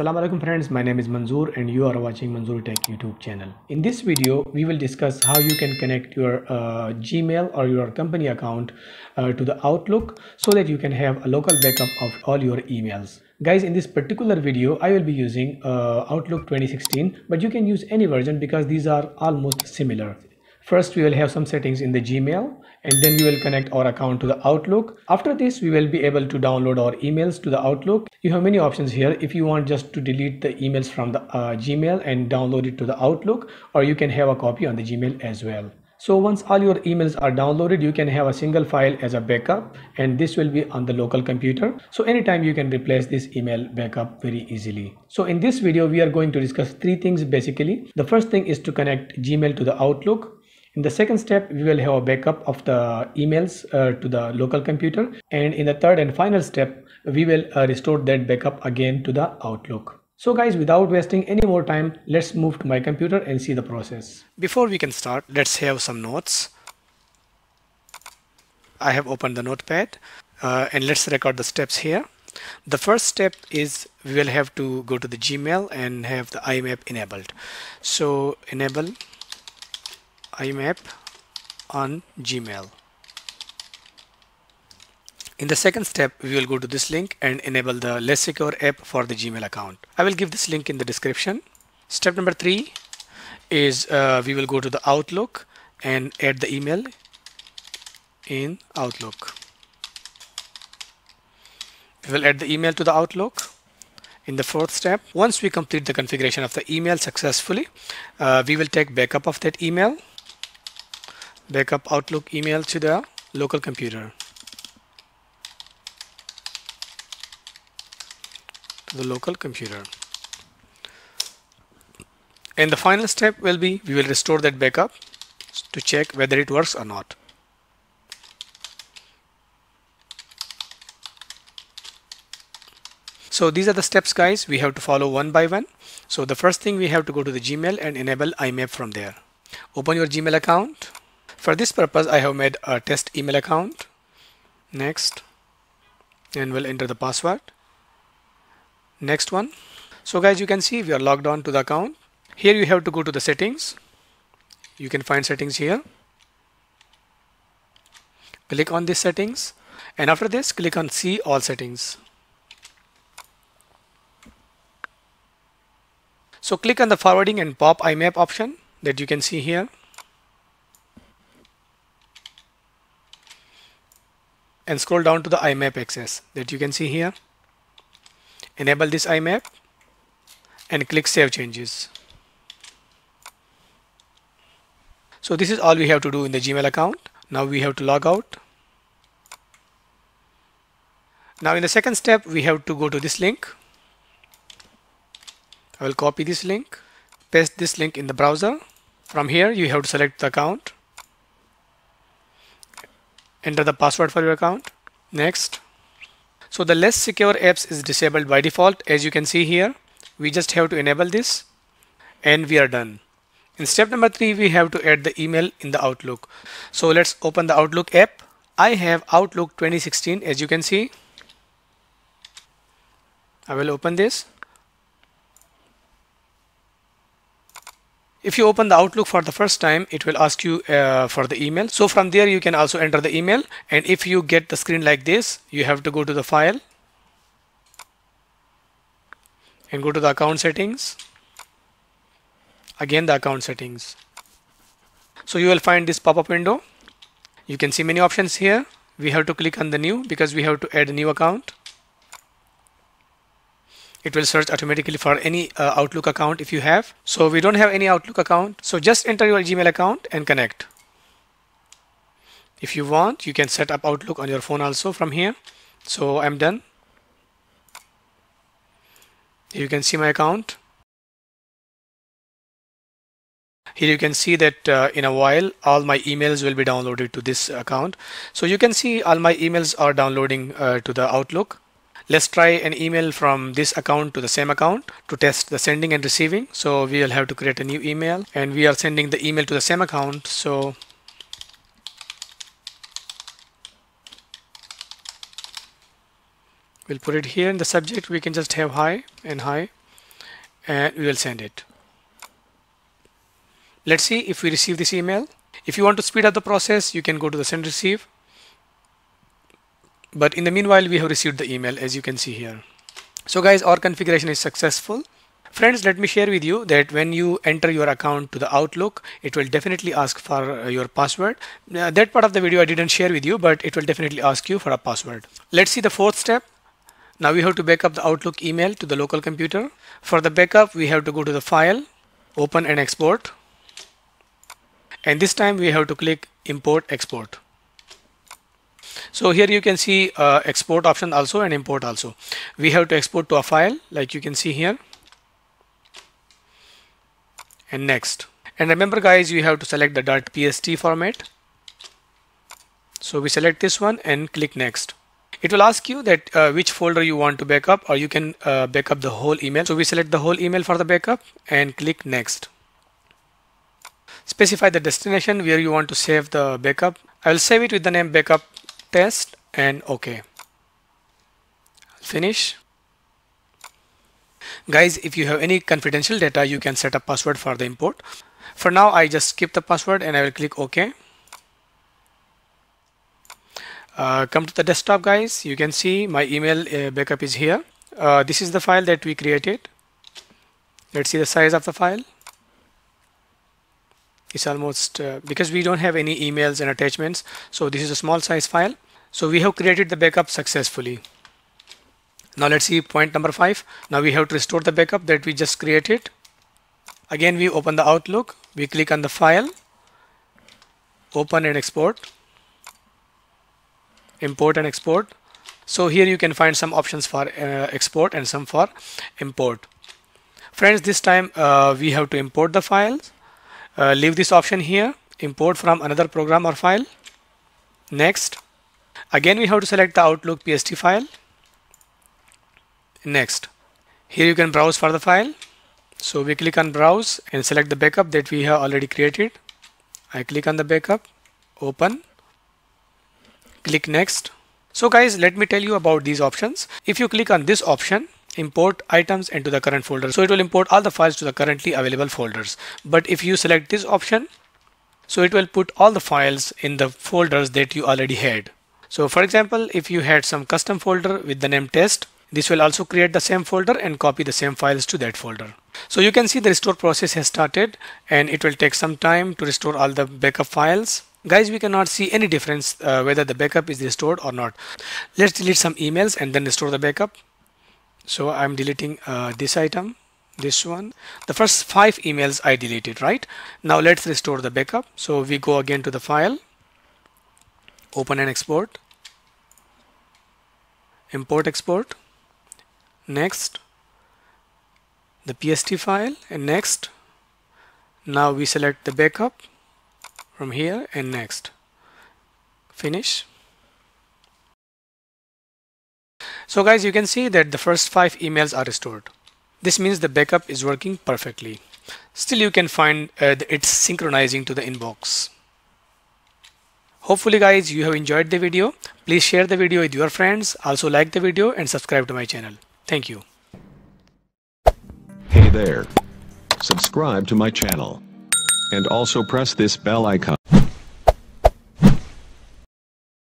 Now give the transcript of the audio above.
Assalamu alaikum friends my name is Manzoor and you are watching Manzoor Tech YouTube channel. In this video we will discuss how you can connect your uh, Gmail or your company account uh, to the Outlook so that you can have a local backup of all your emails. Guys in this particular video I will be using uh, Outlook 2016 but you can use any version because these are almost similar. First, we will have some settings in the Gmail and then we will connect our account to the Outlook. After this, we will be able to download our emails to the Outlook. You have many options here. If you want just to delete the emails from the uh, Gmail and download it to the Outlook or you can have a copy on the Gmail as well. So once all your emails are downloaded, you can have a single file as a backup and this will be on the local computer. So anytime you can replace this email backup very easily. So in this video, we are going to discuss three things basically. The first thing is to connect Gmail to the Outlook. In the second step, we will have a backup of the emails uh, to the local computer. And in the third and final step, we will uh, restore that backup again to the Outlook. So guys, without wasting any more time, let's move to my computer and see the process. Before we can start, let's have some notes. I have opened the notepad uh, and let's record the steps here. The first step is we will have to go to the Gmail and have the IMAP enabled. So enable IMAP on Gmail. In the second step, we will go to this link and enable the less secure app for the Gmail account. I will give this link in the description. Step number three is uh, we will go to the Outlook and add the email in Outlook. We will add the email to the Outlook in the fourth step. Once we complete the configuration of the email successfully, uh, we will take backup of that email backup Outlook email to the local computer. To the local computer. And the final step will be we will restore that backup to check whether it works or not. So these are the steps guys we have to follow one by one. So the first thing we have to go to the Gmail and enable IMAP from there. Open your Gmail account for this purpose, I have made a test email account. Next, and we'll enter the password. Next one. So guys, you can see we are logged on to the account. Here you have to go to the settings. You can find settings here. Click on the settings and after this click on see all settings. So click on the forwarding and pop IMAP option that you can see here. and scroll down to the IMAP access that you can see here. Enable this IMAP and click Save Changes. So this is all we have to do in the Gmail account. Now we have to log out. Now in the second step, we have to go to this link. I will copy this link, paste this link in the browser. From here, you have to select the account Enter the password for your account. Next. So the less secure apps is disabled by default as you can see here. We just have to enable this and we are done. In step number three, we have to add the email in the Outlook. So let's open the Outlook app. I have Outlook 2016 as you can see. I will open this. If you open the Outlook for the first time, it will ask you uh, for the email. So from there, you can also enter the email. And if you get the screen like this, you have to go to the file and go to the account settings. Again, the account settings. So you will find this pop-up window. You can see many options here. We have to click on the new because we have to add a new account it will search automatically for any uh, Outlook account if you have. So we don't have any Outlook account. So just enter your Gmail account and connect. If you want, you can set up Outlook on your phone also from here. So I'm done. You can see my account. Here you can see that uh, in a while all my emails will be downloaded to this account. So you can see all my emails are downloading uh, to the Outlook. Let's try an email from this account to the same account to test the sending and receiving. So we will have to create a new email and we are sending the email to the same account. So we'll put it here in the subject. We can just have hi and hi and we will send it. Let's see if we receive this email. If you want to speed up the process, you can go to the send receive but in the meanwhile, we have received the email as you can see here. So guys, our configuration is successful. Friends, let me share with you that when you enter your account to the Outlook, it will definitely ask for uh, your password. Now, uh, that part of the video I didn't share with you, but it will definitely ask you for a password. Let's see the fourth step. Now we have to backup the Outlook email to the local computer. For the backup, we have to go to the file, open and export. And this time we have to click import export so here you can see uh, export option also and import also we have to export to a file like you can see here and next and remember guys you have to select the .pst format so we select this one and click next it will ask you that uh, which folder you want to backup or you can uh, backup the whole email so we select the whole email for the backup and click next specify the destination where you want to save the backup I'll save it with the name backup test and OK. Finish. Guys, if you have any confidential data, you can set a password for the import. For now, I just skip the password and I will click OK. Uh, come to the desktop guys you can see my email uh, backup is here uh, this is the file that we created let's see the size of the file it's almost uh, because we don't have any emails and attachments so this is a small size file so we have created the backup successfully now let's see point number five now we have to restore the backup that we just created again we open the outlook we click on the file open and export import and export so here you can find some options for uh, export and some for import friends this time uh, we have to import the files uh, leave this option here import from another program or file next again we have to select the outlook pst file next here you can browse for the file so we click on browse and select the backup that we have already created I click on the backup open click next so guys let me tell you about these options if you click on this option import items into the current folder. So it will import all the files to the currently available folders. But if you select this option, so it will put all the files in the folders that you already had. So for example, if you had some custom folder with the name test, this will also create the same folder and copy the same files to that folder. So you can see the restore process has started and it will take some time to restore all the backup files. Guys, we cannot see any difference uh, whether the backup is restored or not. Let's delete some emails and then restore the backup so I'm deleting uh, this item this one the first five emails I deleted right now let's restore the backup so we go again to the file open and export import export next the PST file and next now we select the backup from here and next finish So guys, you can see that the first five emails are restored. This means the backup is working perfectly. Still, you can find uh, it's synchronizing to the inbox. Hopefully guys, you have enjoyed the video. Please share the video with your friends. Also like the video and subscribe to my channel. Thank you. Hey there. Subscribe to my channel. And also press this bell icon.